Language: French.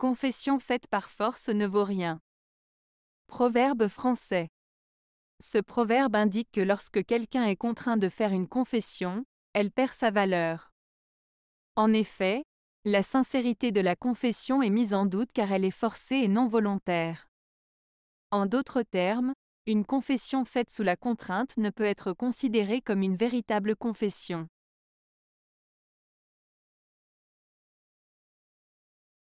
Confession faite par force ne vaut rien. Proverbe français. Ce proverbe indique que lorsque quelqu'un est contraint de faire une confession, elle perd sa valeur. En effet, la sincérité de la confession est mise en doute car elle est forcée et non volontaire. En d'autres termes, une confession faite sous la contrainte ne peut être considérée comme une véritable confession.